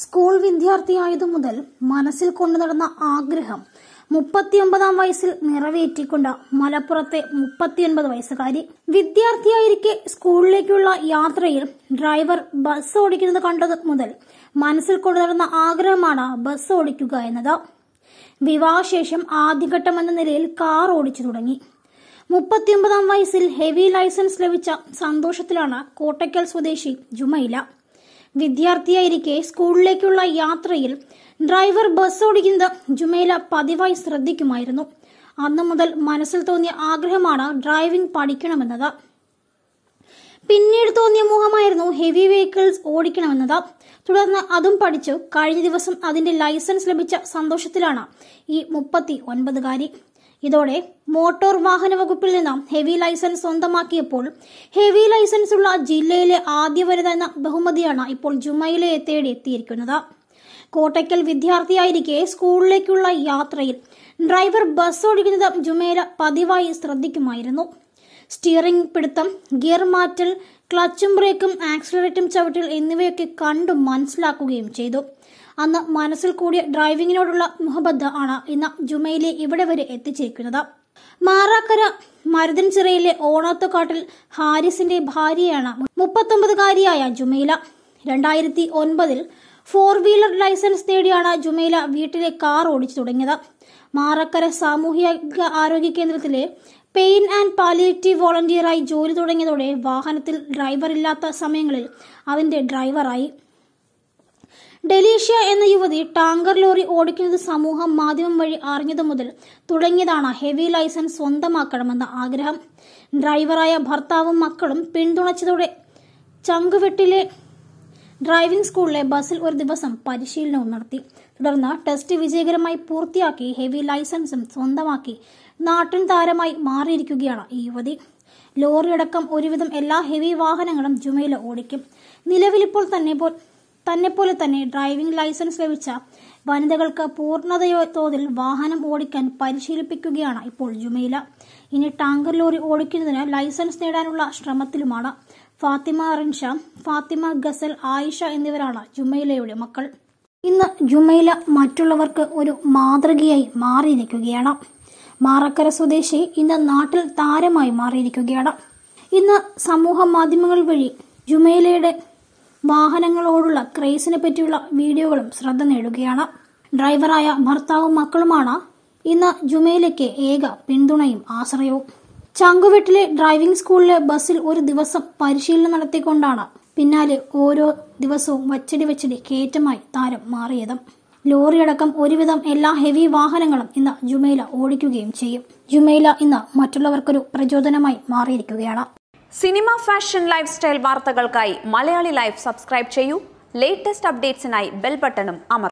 school വിദ്യാർത്ഥിയായതു മുതൽ മനസ്സിൽ കൊണ്ടു നടന്ന ആഗ്രഹം മുപ്പത്തിയൊമ്പതാം വയസ്സിൽ നിറവേറ്റിക്കൊണ്ട മലപ്പുറത്തെ മുപ്പത്തിയൊൻപത് വയസ്സുകാരി വിദ്യാർത്ഥിയായിരിക്കെ സ്കൂളിലേക്കുള്ള യാത്രയിൽ ഡ്രൈവർ ബസ് ഓടിക്കുന്നത് കണ്ടത് മുതൽ മനസ്സിൽ കൊണ്ടു നടന്ന ആഗ്രഹമാണ് ബസ് ഓടിക്കുക എന്നത് വിവാഹശേഷം ആദ്യഘട്ടം എന്ന നിലയിൽ കാർ ഓടിച്ചു തുടങ്ങി മുപ്പത്തിയൊമ്പതാം വയസ്സിൽ ഹെവി ലൈസൻസ് ലഭിച്ച സന്തോഷത്തിലാണ് കോട്ടയ്ക്കൽ സ്വദേശി ജുമൈല വിദ്യാർത്ഥിയായിരിക്കെ സ്കൂളിലേക്കുള്ള യാത്രയിൽ ഡ്രൈവർ ബസ് ഓടിക്കുന്നത് ജുമേല പതിവായി ശ്രദ്ധിക്കുമായിരുന്നു അന്ന് മുതൽ മനസ്സിൽ തോന്നിയ ആഗ്രഹമാണ് ഡ്രൈവിംഗ് പഠിക്കണമെന്നത് പിന്നീട് തോന്നിയ മോഹമായിരുന്നു ഹെവി വെഹിക്കിൾസ് ഓടിക്കണമെന്നത് തുടർന്ന് അതും പഠിച്ചു കഴിഞ്ഞ ദിവസം അതിന്റെ ലൈസൻസ് ലഭിച്ച സന്തോഷത്തിലാണ് ഈ മുപ്പത്തി ഒൻപതുകാരി ഇതോടെ മോട്ടോർ വാഹന വകുപ്പിൽ നിന്ന് ഹെവി ലൈസൻസ് സ്വന്തമാക്കിയപ്പോൾ ഹെവി ലൈസൻസ് ഉള്ള ജില്ലയിലെ ആദ്യ വനിത എന്ന ബഹുമതിയാണ് ഇപ്പോൾ ജുമയിലെ തേടി എത്തിയിരിക്കുന്നത് കോട്ടയ്ക്കൽ വിദ്യാർത്ഥിയായിരിക്കെ സ്കൂളിലേക്കുള്ള യാത്രയിൽ ഡ്രൈവർ ബസ് ഓടിക്കുന്നത് ജുമേല പതിവായി ശ്രദ്ധിക്കുമായിരുന്നു സ്റ്റിയറിംഗ് പിടുത്തം ഗിയർ മാറ്റൽ ക്ലച്ചും ബ്രേക്കും ആക്സിലറേറ്റും ചവിട്ടൽ എന്നിവയൊക്കെ കണ്ടും മനസ്സിലാക്കുകയും ചെയ്തു അന്ന് മനസ്സിൽ കൂടിയ ഡ്രൈവിങ്ങിനോടുള്ള മുഹബദ്ധ ആണ് ഇന്ന് ജുമയിലെ ഇവിടെ വരെ എത്തിച്ചിരിക്കുന്നത് മാറാക്കര മരുതൻചിറയിലെ ഓണത്തുകാട്ടിൽ ഹാരിസിന്റെ ഭാര്യയാണ് മുപ്പത്തൊമ്പതുകാരിയായ ജുമൈല രണ്ടായിരത്തി ഒൻപതിൽ ഫോർ വീലർ ലൈസൻസ് നേടിയാണ് ജുമൈല വീട്ടിലെ കാർ ഓടിച്ചു തുടങ്ങിയത് മാറക്കര സാമൂഹിക ആരോഗ്യ കേന്ദ്രത്തിലെ പെയിൻ ആൻഡ് പാലിയേറ്റീവ് വോളണ്ടിയറായി ജോലി തുടങ്ങിയതോടെ വാഹനത്തിൽ ഡ്രൈവർ ഇല്ലാത്ത സമയങ്ങളിൽ അതിൻ്റെ ഡ്രൈവറായി ഡെലീഷ്യ എന്ന യുവതി ടാങ്കർ ലോറി ഓടിക്കുന്നത് സമൂഹ മാധ്യമം വഴി അറിഞ്ഞതു മുതൽ തുടങ്ങിയതാണ് ഹെവി ലൈസൻസ് സ്വന്തമാക്കണമെന്ന ആഗ്രഹം ഡ്രൈവറായ ഭർത്താവും മക്കളും പിന്തുണച്ചതോടെ ചങ്കുവെട്ടിലെ ഡ്രൈവിംഗ് സ്കൂളിലെ ബസ്സിൽ ഒരു ദിവസം പരിശീലനവും നടത്തി തുടർന്ന് ടെസ്റ്റ് വിജയകരമായി പൂർത്തിയാക്കി ഹെവി ലൈസൻസും സ്വന്തമാക്കി നാട്ടിൻ താരമായി മാറിയിരിക്കുകയാണ് ഈ യുവതി ലോറിയടക്കം ഒരുവിധം എല്ലാ ഹെവി വാഹനങ്ങളും ജുമയിൽ ഓടിക്കും നിലവിലിപ്പോൾ തന്നെ തന്നെപ്പോലെ തന്നെ ഡ്രൈവിംഗ് ലൈസൻസ് ലഭിച്ച വനിതകൾക്ക് പൂർണ്ണതയോ തോതിൽ വാഹനം ഓടിക്കാൻ പരിശീലിപ്പിക്കുകയാണ് ഇപ്പോൾ ജുമൈല ഇനി ടാങ്കർ ലോറി ഓടിക്കുന്നതിന് ലൈസൻസ് നേടാനുള്ള ശ്രമത്തിലുമാണ് ഫാത്തിമ റിൻഷ ഫാത്തിമ ഗസൽ ആയിഷ എന്നിവരാണ് ജുമൈലയുടെ മക്കൾ ഇന്ന് ജുമൈല മറ്റുള്ളവർക്ക് ഒരു മാതൃകയായി മാറിയിരിക്കുകയാണ് മാറക്കര സ്വദേശി ഇന്ന് നാട്ടിൽ താരമായി മാറിയിരിക്കുകയാണ് ഇന്ന് സമൂഹ മാധ്യമങ്ങൾ വഴി ജുമൈലയുടെ വാഹനങ്ങളോടുള്ള ക്രൈസിനെ പറ്റിയുള്ള വീഡിയോകളും ശ്രദ്ധ നേടുകയാണ് ഡ്രൈവറായ ഭർത്താവും മക്കളുമാണ് ഇന്ന് ജുമൈലയ്ക്ക് ഏക പിന്തുണയും ആശ്രയവും ചാങ്കുവെട്ടിലെ ഡ്രൈവിംഗ് സ്കൂളിലെ ബസ്സിൽ ഒരു ദിവസം പരിശീലനം നടത്തിക്കൊണ്ടാണ് പിന്നാലെ ഓരോ ദിവസവും വച്ചടി വച്ചടി കയറ്റമായി താരം മാറിയത് ലോറിയടക്കം ഒരുവിധം എല്ലാ ഹെവി വാഹനങ്ങളും ഇന്ന് ജുമൈല ഓടിക്കുകയും ചെയ്യും ജുമൈല ഇന്ന് മറ്റുള്ളവർക്കൊരു പ്രചോദനമായി മാറിയിരിക്കുകയാണ് സിനിമ ഫാഷൻ ലൈഫ് സ്റ്റൈൽ വാർത്തകൾക്കായി മലയാളി ലൈഫ് സബ്സ്ക്രൈബ് ചെയ്യൂ ലേറ്റസ്റ്റ് അപ്ഡേറ്റ്സിനായി ബെൽ ബട്ടണും അമർ